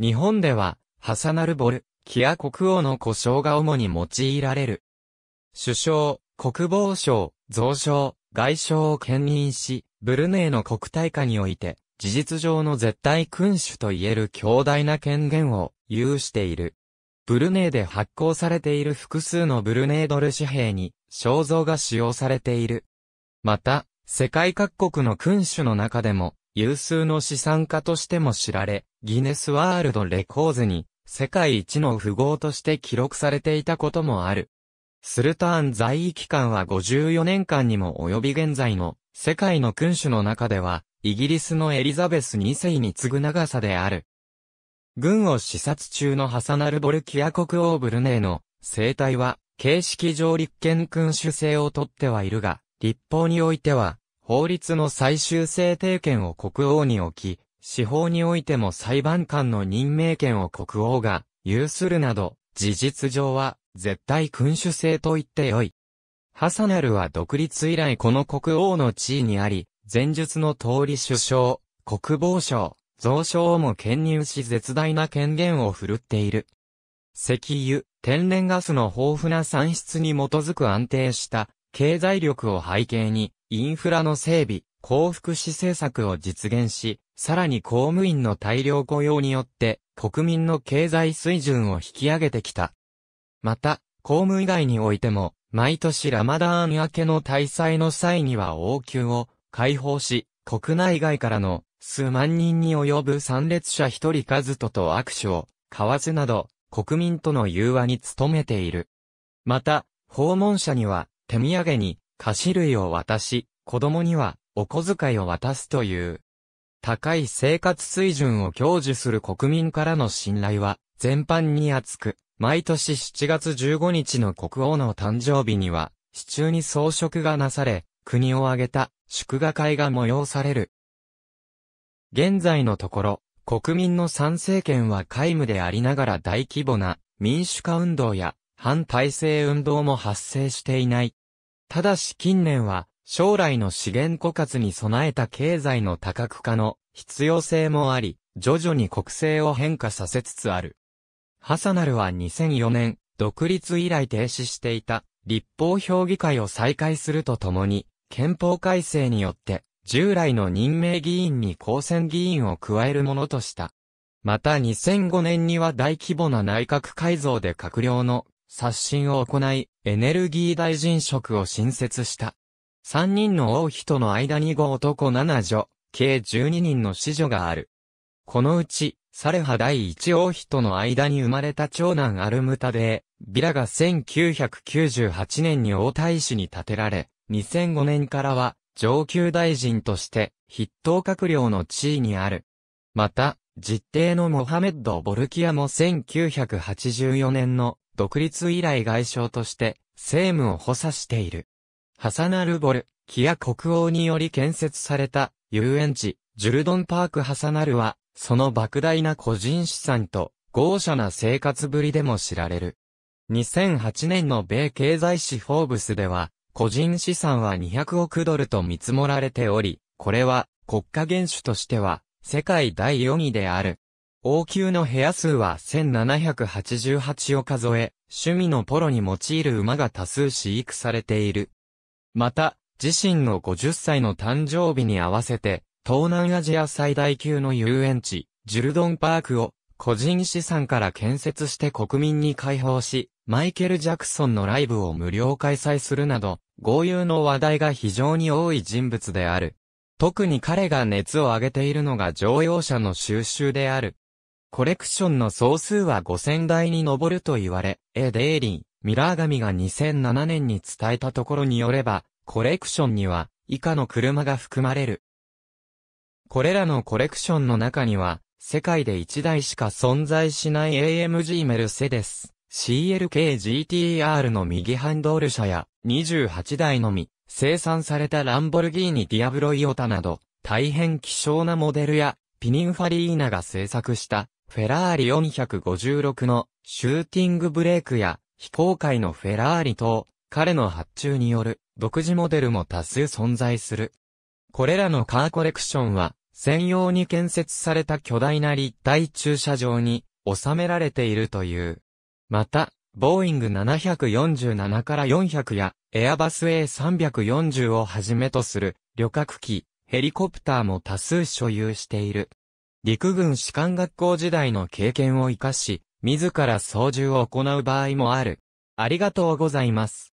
日本では、ハサナルボル、キア国王の故障が主に用いられる。首相、国防省、増相、外相を兼任し、ブルネイの国体下において、事実上の絶対君主と言える強大な権限を有している。ブルネイで発行されている複数のブルネイドル紙幣に肖像が使用されている。また、世界各国の君主の中でも、有数の資産家としても知られ、ギネスワールドレコーズに世界一の富豪として記録されていたこともある。スルターン在位期間は54年間にも及び現在の世界の君主の中では、イギリスのエリザベス2世に次ぐ長さである。軍を視察中のハサナルボルキア国王ブルネイの生態は、形式上立憲君主制をとってはいるが、立法においては、法律の最終制定権を国王に置き、司法においても裁判官の任命権を国王が有するなど、事実上は絶対君主制と言ってよい。ハサナルは独立以来この国王の地位にあり、前述の通り首相、国防省、増相をも兼任し絶大な権限を振るっている。石油、天然ガスの豊富な産出に基づく安定した経済力を背景に、インフラの整備、幸福市政策を実現し、さらに公務員の大量雇用によって、国民の経済水準を引き上げてきた。また、公務以外においても、毎年ラマダーン明けの大祭の際には王宮を開放し、国内外からの数万人に及ぶ参列者一人数とと握手を交わすなど、国民との融和に努めている。また、訪問者には手土産に菓子類を渡し、子供にはお小遣いを渡すという、高い生活水準を享受する国民からの信頼は、全般に厚く、毎年7月15日の国王の誕生日には、支柱に装飾がなされ、国を挙げた祝賀会が催される。現在のところ、国民の参政権は皆無でありながら大規模な民主化運動や反体制運動も発生していない。ただし近年は、将来の資源枯渇に備えた経済の多角化の必要性もあり、徐々に国政を変化させつつある。ハサナルは2004年、独立以来停止していた立法評議会を再開するとともに、憲法改正によって、従来の任命議員に公選議員を加えるものとした。また2005年には大規模な内閣改造で閣僚の刷新を行い、エネルギー大臣職を新設した。三人の王妃との間に五男七女、計十二人の子女がある。このうち、サレハ第一王妃との間に生まれた長男アルムタデー、ビラが1998年に王太子に建てられ、2005年からは上級大臣として筆頭閣僚の地位にある。また、実定のモハメッド・ボルキアも1984年の独立以来外相として政務を補佐している。ハサナルボル、キア国王により建設された遊園地、ジュルドンパークハサナルは、その莫大な個人資産と豪奢な生活ぶりでも知られる。2008年の米経済誌フォーブスでは、個人資産は200億ドルと見積もられており、これは国家元首としては世界第4位である。王宮の部屋数は1788を数え、趣味のポロに用いる馬が多数飼育されている。また、自身の50歳の誕生日に合わせて、東南アジア最大級の遊園地、ジュルドンパークを、個人資産から建設して国民に開放し、マイケル・ジャクソンのライブを無料開催するなど、豪遊の話題が非常に多い人物である。特に彼が熱を上げているのが乗用車の収集である。コレクションの総数は5000台に上ると言われ、エデーリー、ミラー紙が2007年に伝えたところによれば、コレクションには以下の車が含まれる。これらのコレクションの中には、世界で1台しか存在しない AMG メルセデス、CLKGTR の右ハンドル車や、28台のみ、生産されたランボルギーニディアブロイオタなど、大変希少なモデルや、ピニンファリーナが制作した、フェラーリ456のシューティングブレークや非公開のフェラーリ等、彼の発注による独自モデルも多数存在する。これらのカーコレクションは、専用に建設された巨大な立体駐車場に収められているという。また、ボーイング747から400や、エアバス A340 をはじめとする旅客機、ヘリコプターも多数所有している。陸軍士官学校時代の経験を活かし、自ら操縦を行う場合もある。ありがとうございます。